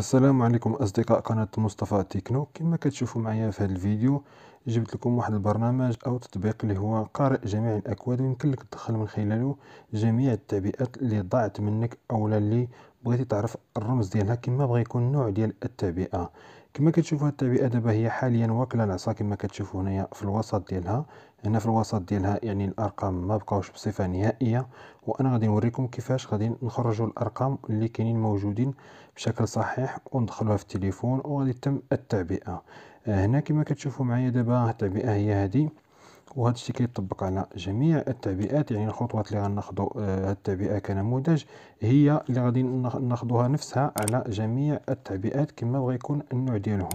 السلام عليكم اصدقاء قناة مصطفى تيكنو كما كتشوفوا معايا في هذا الفيديو جبت لكم واحد البرنامج او تطبيق اللي هو قارئ جميع الاكواد لك تدخل من خلاله جميع التعبئات اللي ضاعت منك اولا اللي بغيتي تعرف الرمز ديالها كما بغى يكون النوع ديال التعبئه كما كتشوفوا التعبئه دابا هي حاليا واكله العصا كما كتشوفوا هنايا في الوسط ديالها هنا في الوسط ديالها يعني الارقام ما بقاوش بصفه نهائيه وانا غادي نوريكم كيفاش غادي نخرجوا الارقام اللي كاينين موجودين بشكل صحيح وندخلوها في التليفون وغادي تم التعبئه آه، هنا كما كتشوفوا معايا دابا التعبئه هي هذه وهذا الشيء كيطبق على جميع التعبئات يعني الخطوات اللي غناخذوا آه، هذه التعبئه كنموذج هي اللي غادي ناخذوها نفسها على جميع التعبئات كما بغى يكون النوع ديالهم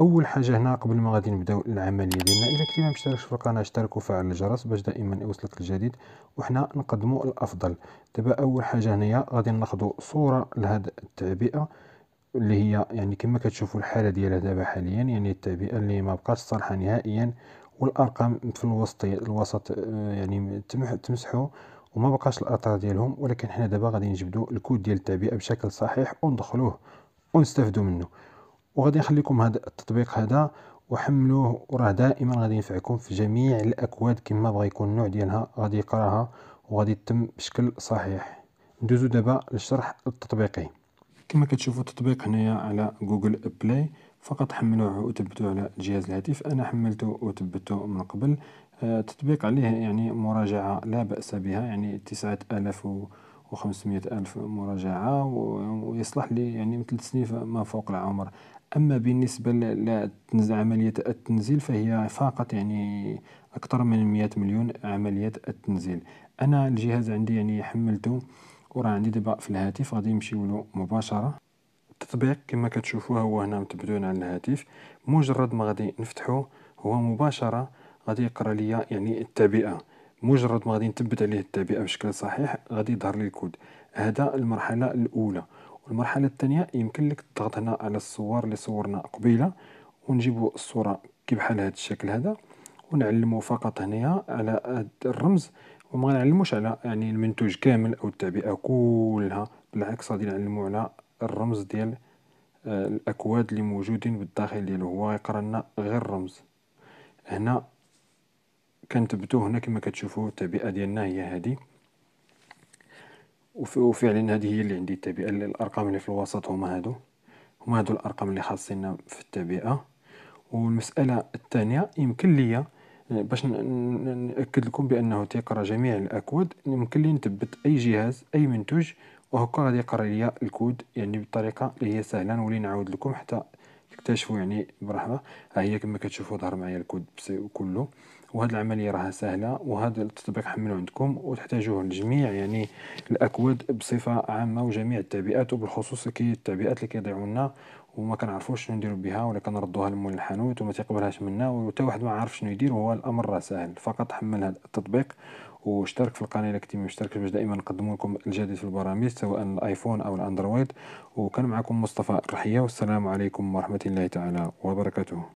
اول حاجه هنا قبل ما غادي نبداو العمليه ديالنا الا كنتي ما مشتركش في القناه اشترك وفعل الجرس باش دائما يوصلك الجديد وحنا نقدموا الافضل دابا اول حاجه هنايا غادي ناخذوا صوره لهاد التعبئه اللي هي يعني كما كتشوفوا الحاله ديالها دابا حاليا يعني التعبئه اللي ما بقاش صالحه نهائيا والارقام في الوسط الوسط آه، يعني تمسحوا وما بقاش الاثار ديالهم ولكن حنا دابا غادي نجبدوا الكود ديال التعبئه بشكل صحيح وندخلوه ونستافدوا منه وغادي نخليكم هذا التطبيق هذا وحملوه وراه دائما غادي ينفعكم في جميع الاكواد كما بغى يكون النوع ديالها غادي يقراها وغادي تتم بشكل صحيح ندوزو دابا للشرح التطبيقي كما كتشوفو التطبيق هنايا على جوجل بلاي فقط حملوه وثبتوه على جهاز الهاتف انا حملته وثبته من قبل آه، التطبيق عليه يعني مراجعة لا بأس بها يعني تسعة آلاف وخمسمائة ألف مراجعة ويصلح لي يعني مثل سنين ما فوق العمر أما بالنسبة لعملية التنزيل فهي فاقت يعني أكثر من مئة مليون عملية التنزيل أنا الجهاز عندي يعني حملته وراه عندي دابا في الهاتف غادي نمشيو له مباشره التطبيق كما كتشوفوا هو هنا متبدون على الهاتف مجرد ما غادي نفتحو هو مباشره غادي يقرا ليا يعني التعبئه مجرد ما غادي نثبت عليه التعبئه بشكل صحيح غادي يظهر لي الكود هذا المرحله الاولى والمرحله الثانيه يمكن لك تضغط هنا على الصور اللي صورنا قبيله ونجيبوا الصوره كي بحال هذا الشكل هذا ونعلموا فقط هنا على الرمز وما نعلموش على يعني المنتوج كامل او التعبئه كلها بالعكس غادي نعلمو على الرمز ديال آه، الاكواد اللي موجودين بالداخل ديالو هو يقرا لنا غير الرمز هنا كنثبتو هنا كما كتشوفوا التعبئه ديالنا هي هذه وفعلا هذه هي اللي عندي التعبئه الارقام اللي في الوسط هما هادو هما هادو الارقام اللي خاصنا في التعبئه والمساله الثانيه يمكن ليا يعني باش نأكد لكم بأنه تيقرا جميع الأكواد يمكن لي نثبت أي جهاز أي منتوج وهكا غادي يقرا ليا الكود يعني بطريقة اللي هي سهلة نولي نعاود لكم حتى تكتشفوا يعني براحه ها هي كما كتشوفوا ظهر معايا الكود كله وهاد العملية راها سهلة وهذا التطبيق حملوه عندكم وتحتاجوه لجميع يعني الأكواد بصفة عامة وجميع التعبئات وبالخصوص كي التعبئات اللي كيضيعوا لنا وما كنعرفوش شنو نديرو بها ولا كنردوها لمول الحانوت وما تيقبلهاش منا وتا واحد ما عارف شنو يدير وهو الامر راه ساهل فقط حمل هذا التطبيق واشترك في القناه الا كنتي مشترك مشتركش باش دائما نقدم لكم الجديد في البرامج سواء الايفون او الاندرويد وكان معكم مصطفى الرحيه والسلام عليكم ورحمه الله تعالى وبركاته